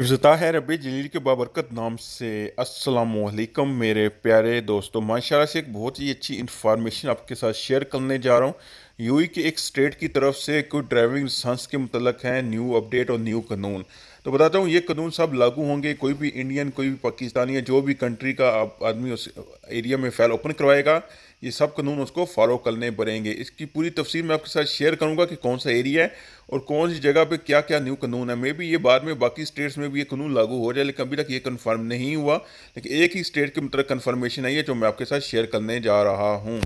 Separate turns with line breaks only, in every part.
इफ्तः है रबी जलील के बाबरकत नाम से असलकम मेरे प्यारे दोस्तों माशाला से एक बहुत ही अच्छी इन्फॉर्मेशन आपके साथ शेयर करने जा रहा हूँ यूई के एक स्टेट की तरफ से कुछ ड्राइविंग लाइसेंस के मतलब हैं न्यू अपडेट और न्यू कानून तो बताता हूँ ये कानून सब लागू होंगे कोई भी इंडियन कोई भी पाकिस्तानी या जो भी कंट्री का आदमी उस एरिया में फैल ओपन करवाएगा ये सब कानून उसको फॉलो करने पड़ेंगे इसकी पूरी तफसील मैं आपके साथ शेयर करूँगा कि कौन सा एरिया है और कौन सी जगह पे क्या क्या न्यू कानून है मे भी ये बाद में बाकी स्टेट्स में भी ये कानून लागू हो जाए लेकिन अभी तक ये कन्फर्म नहीं हुआ लेकिन एक ही स्टेट के मतलब कन्फर्मेशन आई है जो मैं आपके साथ शेयर करने जा रहा हूँ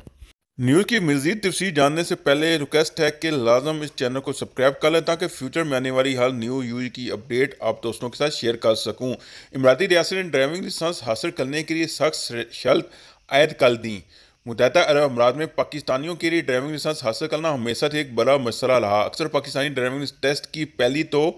न्यूज़ की मजीद तफसी जानने से पहले रिक्वेस्ट है कि लाजम इस चैनल को सब्सक्राइब कर लें ताकि फ्यूचर में आने वाली हर न्यू यूज की अपडेट आप दोस्तों के साथ शेयर कर सकूँ इमराती रियासत ने ड्राइविंग लाइसेंस हासिल करने के लिए सख्त शर्त आयद कर दी मुतहद अरब अमरात में पाकिस्तानियों के लिए ड्राइविंग लाइसेंस हासिल करना हमेशा से एक बड़ा मसला रहा अक्सर पाकिस्तानी ड्राइविंग टेस्ट की पहली तो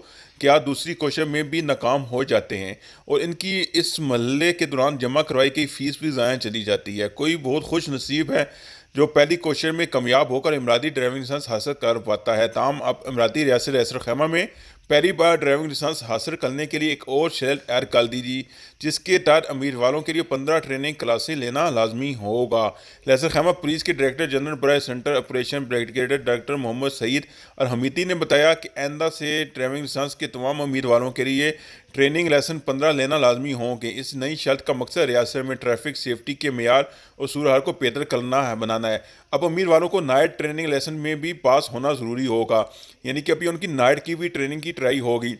क्या दूसरी कोशिश में भी नाकाम हो जाते हैं और इनकी इस मल्ले के दौरान जमा करवाई गई फीस भी ज़ाया चली जाती है कोई बहुत खुश नसीब है जो पहली कोशिश में कामयाब होकर इमरादी ड्राइविंग लाइसेंस हासिल कर पाता है तमाम अब इमरादी रियासत रेसर खेमा में पहली बार ड्राइविंग लाइसेंस हासिल करने के लिए एक और शर्त ऐड कर दी जिसके तहत अमीर वालों के लिए पंद्रह ट्रेनिंग क्लासें लेना लाजमी होगा लहसर खैमा पुलिस के डायरेक्टर जनरल ब्राइज centre operation brigadier director Mohammed Saeed और हमीदी ने बताया कि आइंदा से ड्राइविंग लाइसेंस के तमाम अमीर वालों के लिए ट्रेनिंग लेसन पंद्रह लेना लाजमी होंगे इस नई शर्त का मकसद रियासत में ट्रैफिक सेफ्टी के मैार और सूरहाल को बेहतर करना है बनाना है अब अमीर वालों को नाइट ट्रेनिंग लेसन में भी पास होना ज़रूरी होगा यानी कि अभी उनकी नाइट की भी ट्रेनिंग की ट्राई होगी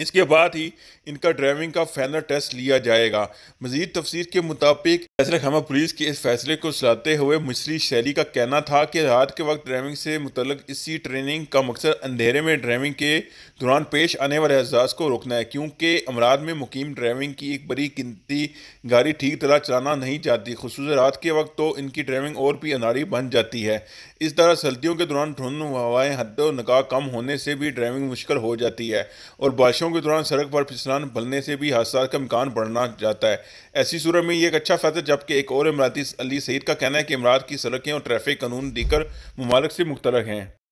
इसके बाद ही इनका ड्राइविंग का फाइनल टेस्ट लिया जाएगा मजीद तफसीर के मुताबिक फैसल खैमा पुलिस के इस फैसले को सलाते हुए मुशरी शैली का कहना था कि रात के वक्त ड्राइविंग से मुतल इसी ट्रेनिंग का मकसद अंधेरे में ड्राइविंग के दौरान पेश आने वाले एजाज को रोकना है क्योंकि अमराद में मुकीम ड्राइविंग की एक बड़ी गिनती गाड़ी ठीक तरह चलाना नहीं चाहती खसूस रात के वक्त तो इनकी ड्राइविंग और भी अनाड़ी बन जाती है इस तरह सर्दियों के दौरान ठुन हवाएँ हद नकाह कम होने से भी ड्राइविंग मुश्किल हो जाती है और बारिशों बारिशों के दौरान सड़क पर फिसलान बलने से भी हादसा का इम्कान बढ़ना जाता है ऐसी सूरत में यह एक अच्छा फैसला जबकि एक और इमराती अली सईद का कहना है कि इमरात की सड़कें और ट्रैफिक कानून देकर ममालक से मुख्तलक हैं